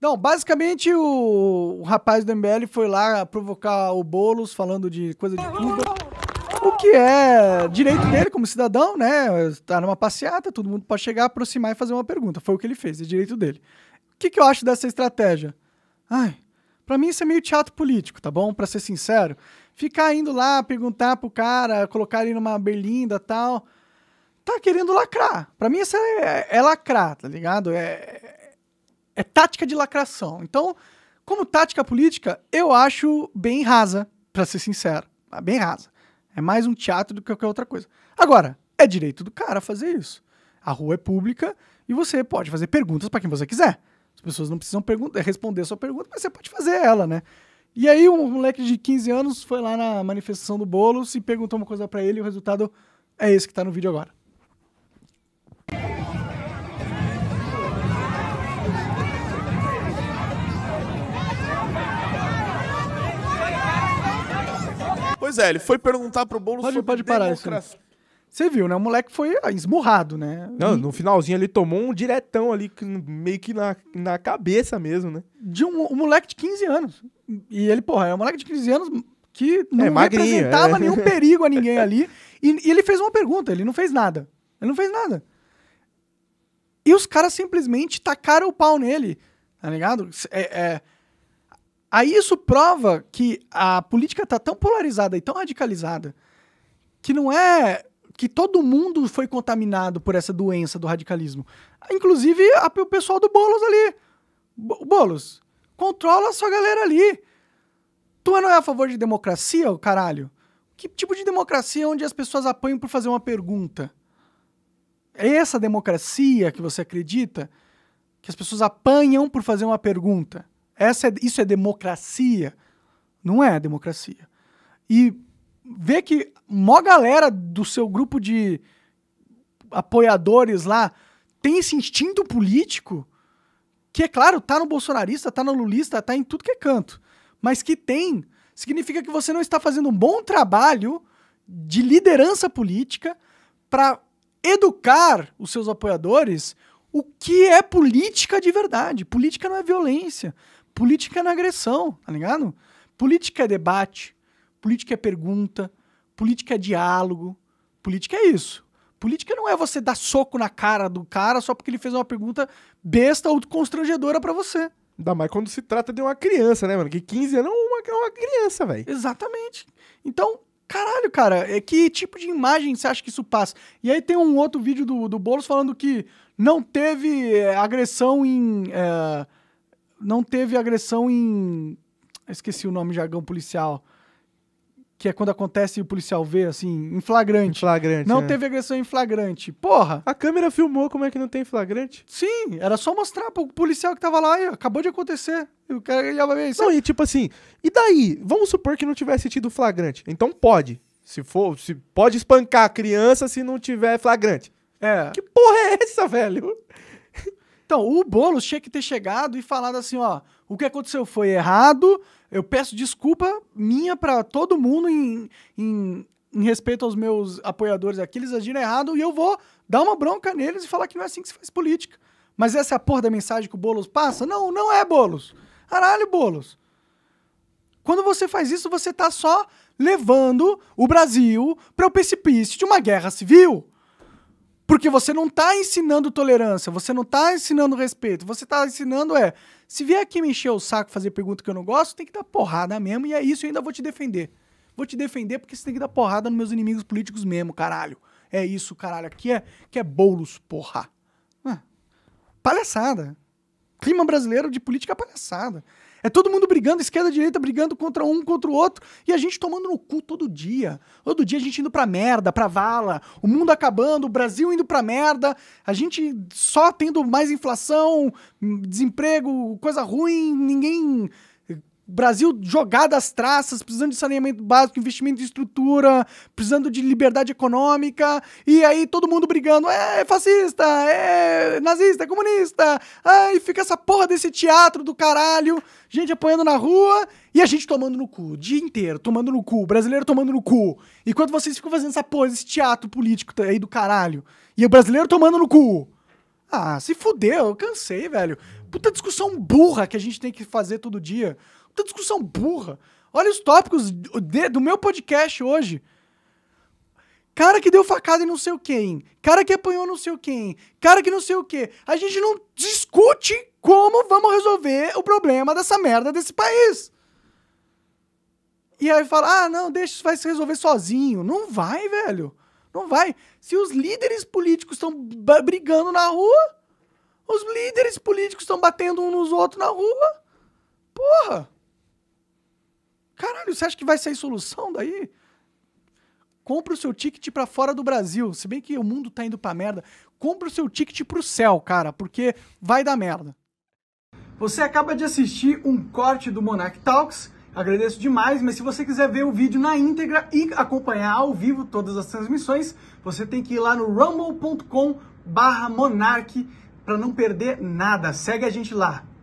Não, basicamente o, o rapaz do MBL foi lá provocar o Boulos falando de coisa de Cuba. O que é direito dele como cidadão, né? Tá numa passeata, todo mundo pode chegar, aproximar e fazer uma pergunta. Foi o que ele fez, é direito dele. O que, que eu acho dessa estratégia? Ai, para mim isso é meio teatro político, tá bom? Para ser sincero, ficar indo lá perguntar pro cara, colocar ele numa berlinda, tal, tá querendo lacrar. Para mim isso é, é, é, lacrar, tá ligado? É, é tática de lacração. Então, como tática política, eu acho bem rasa, para ser sincero. Ah, bem rasa. É mais um teatro do que qualquer outra coisa. Agora, é direito do cara fazer isso. A rua é pública e você pode fazer perguntas para quem você quiser. As pessoas não precisam responder a sua pergunta, mas você pode fazer ela, né? E aí um moleque de 15 anos foi lá na manifestação do bolo, se perguntou uma coisa para ele e o resultado é esse que tá no vídeo agora. Ele foi perguntar pro Boulos pode, sobre pode parar democracia. Isso, você viu, né? O moleque foi ah, esmurrado, né? Não, no finalzinho ele tomou um diretão ali, meio que na, na cabeça mesmo, né? De um, um moleque de 15 anos. E ele, porra, é um moleque de 15 anos que não é, magrinho, representava é. nenhum perigo a ninguém ali. E, e, ele fez uma pergunta, ele não fez nada. Ele não fez nada. E os caras simplesmente tacaram o pau nele, tá ligado? É, é Aí isso prova que a política está tão polarizada e tão radicalizada que não é que todo mundo foi contaminado por essa doença do radicalismo. Inclusive a, o pessoal do Boulos ali. B Boulos, controla a sua galera ali. Tu não é a favor de democracia, o caralho? Que tipo de democracia onde as pessoas apanham por fazer uma pergunta? É essa democracia que você acredita? Que as pessoas apanham por fazer uma pergunta? Essa é, isso é democracia? Não é democracia. E ver que mó galera do seu grupo de apoiadores lá tem esse instinto político que, é claro, tá no bolsonarista, tá no lulista, tá em tudo que é canto, mas que tem, significa que você não está fazendo um bom trabalho de liderança política para educar os seus apoiadores o que é política de verdade. Política não é violência. Política não é agressão, tá ligado? Política é debate, política é pergunta, política é diálogo, política é isso. Política não é você dar soco na cara do cara só porque ele fez uma pergunta besta ou constrangedora para você. Ainda mais quando se trata de uma criança, né, mano? Que 15 anos é uma, é uma criança, velho. Exatamente. Então, caralho, cara, é que tipo de imagem você acha que isso passa? E aí tem um outro vídeo do, do Boulos falando que não teve é, agressão em. É, não teve agressão em. Esqueci o nome jargão policial. Que é quando acontece e o policial vê, assim, em flagrante. Em flagrante. Não é. teve agressão em flagrante. Porra! A câmera filmou como é que não tem flagrante? Sim, era só mostrar pro policial que tava lá e acabou de acontecer. O cara ia ver isso. Não, é e tipo assim, e daí? Vamos supor que não tivesse tido flagrante. Então pode. Se for, se pode espancar a criança se não tiver flagrante. É. Que porra é essa, velho? Então, o Boulos tinha que ter chegado e falado assim, ó, o que aconteceu foi errado, eu peço desculpa minha para todo mundo em, em, em, respeito aos meus apoiadores aqui, eles agiram errado e eu vou dar uma bronca neles e falar que não é assim que se faz política. Mas essa é a porra da mensagem que o Boulos passa? Não, não é, Boulos. Caralho, Boulos. Quando você faz isso, você tá só levando o Brasil para o precipício de uma guerra civil. Porque você não está ensinando tolerância, você não está ensinando respeito, você está ensinando é, se vier aqui me encher o saco, fazer pergunta que eu não gosto, tem que dar porrada mesmo, e é isso, eu ainda vou te defender. Vou te defender porque você tem que dar porrada nos meus inimigos políticos mesmo, caralho. É isso, caralho, aqui é, que é bolos, porra. palhaçada. Clima brasileiro de política é palhaçada. É todo mundo brigando, esquerda, direita, brigando contra um, contra o outro, e a gente tomando no cu todo dia. Todo dia a gente indo pra merda, pra vala, o mundo acabando, o Brasil indo pra merda, a gente só tendo mais inflação, hum, desemprego, coisa ruim, ninguém Brasil jogado às traças, precisando de saneamento básico, investimento em estrutura, precisando de liberdade econômica, e aí todo mundo brigando, é, é fascista, é nazista, é comunista, aí fica essa porra desse teatro do caralho, gente apanhando na rua e a gente tomando no cu, o dia inteiro, tomando no cu, brasileiro tomando no cu, enquanto vocês ficam fazendo essa porra, esse teatro político aí do caralho, e o brasileiro tomando no cu. Ah, se fudeu, eu cansei, velho. Puta discussão burra que a gente tem que fazer todo dia. Puta discussão burra. Olha os tópicos de, do meu podcast hoje. Cara que deu facada em não sei o quem. Cara que apanhou não sei o quem. Cara que não sei o que. A gente não discute como vamos resolver o problema dessa merda desse país. E aí fala, ah, não, deixa, vai se resolver sozinho. Não vai, velho. Não vai. Se os líderes políticos estão brigando na rua, os líderes políticos estão batendo um nos outros na rua. Porra! Caralho, você acha que vai sair solução daí? Compra o seu ticket para fora do Brasil. Se bem que o mundo tá indo pra merda, compra o seu ticket pro céu, cara, porque vai dar merda. Você acaba de assistir um corte do Monarch Talks. Agradeço demais, mas se você quiser ver o vídeo na íntegra e acompanhar ao vivo todas as transmissões, você tem que ir lá no rumble.com/monarch para não perder nada. Segue a gente lá.